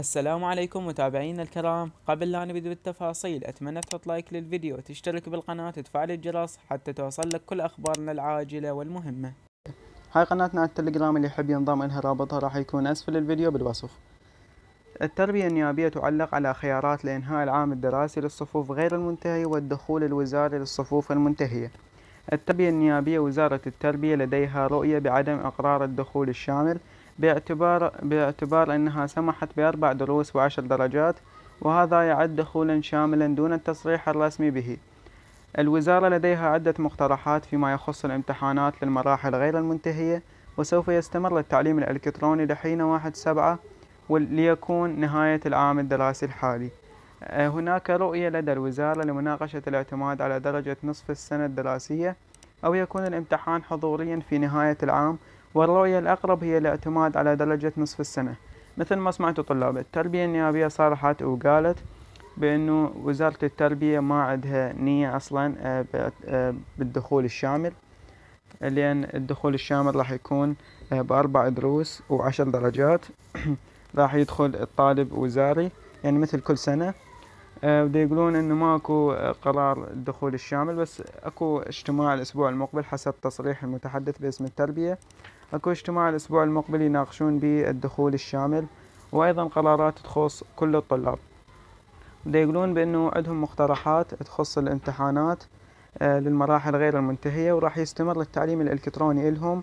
السلام عليكم متابعينا الكرام قبل لا نبدأ بالتفاصيل أتمنى تحط لايك للفيديو وتشترك بالقناة وتفعل الجرس حتى توصل لك كل أخبارنا العاجلة والمهمة هاي قناتنا على التليجرام اللي يحب ينضم لها رابطها راح يكون أسفل الفيديو بالوصف التربية النيابية تعلق على خيارات لإنهاء العام الدراسي للصفوف غير المنتهية والدخول الوزاري للصفوف المنتهية التربية النيابية وزارة التربية لديها رؤية بعدم إقرار الدخول الشامل باعتبار, باعتبار أنها سمحت بأربع دروس وعشر درجات وهذا يعد دخولا شاملا دون التصريح الرسمي به الوزارة لديها عدة مقترحات فيما يخص الامتحانات للمراحل غير المنتهية وسوف يستمر التعليم الإلكتروني لحين واحد سبعة وليكون نهاية العام الدراسي الحالي آه، هناك رؤية لدى الوزارة لمناقشة الاعتماد على درجة نصف السنة الدراسية أو يكون الامتحان حضوريا في نهاية العام والرؤية الأقرب هي الاعتماد على درجة نصف السنة مثل ما سمعتوا طلاب التربية النيابية صرحت وقالت بأنه وزارة التربية ما عندها نية أصلا آه، آه، بالدخول الشامل لأن الدخول الشامل راح يكون آه، بأربع دروس وعشر درجات راح يدخل الطالب وزاري يعني مثل كل سنة بده يقولون انه ماكو قرار الدخول الشامل بس اكو اجتماع الاسبوع المقبل حسب تصريح المتحدث باسم التربية أكو اجتماع الأسبوع المقبل يناقشون به الدخول الشامل وأيضا قرارات تخص كل الطلاب دا يقولون بأنه عندهم مقترحات تخص الامتحانات آه، للمراحل غير المنتهية وراح يستمر التعليم الإلكتروني إلهم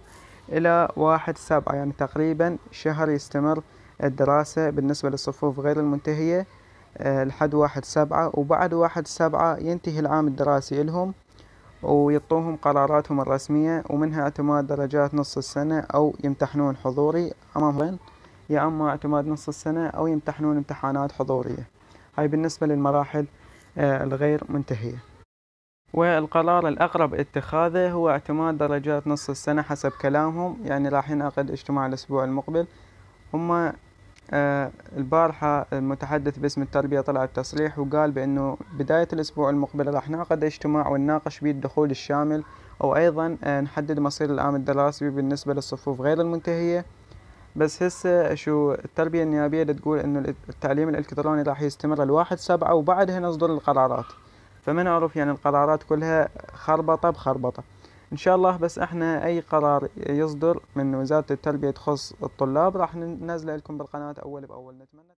إلى واحد سبعة يعني تقريبا شهر يستمر الدراسة بالنسبة للصفوف غير المنتهية آه، لحد واحد سبعة وبعد واحد سبعة ينتهي العام الدراسي إلهم ويطوهم قراراتهم الرسمية ومنها اعتماد درجات نص السنة أو يمتحنون حضوري أمامهم يا أما اعتماد نص السنة أو يمتحنون امتحانات حضورية هاي بالنسبة للمراحل آه، الغير منتهية والقرار الأقرب اتخاذه هو اعتماد درجات نص السنة حسب كلامهم يعني راح ينعقد اجتماع الأسبوع المقبل هم آه، البارحة المتحدث باسم التربية طلع التصريح وقال بأنه بداية الأسبوع المقبل راح نعقد اجتماع ونناقش به الدخول الشامل أيضا آه، نحدد مصير العام الدراسي بالنسبة للصفوف غير المنتهية بس هسه شو التربية النيابية تقول انه التعليم الالكتروني راح يستمر الواحد سبعة وبعدها نصدر القرارات فما نعرف يعني القرارات كلها خربطة بخربطة ان شاء الله بس احنا اي قرار يصدر من وزارة التربية تخص الطلاب راح ننزله لكم بالقناة اول باول نتمنى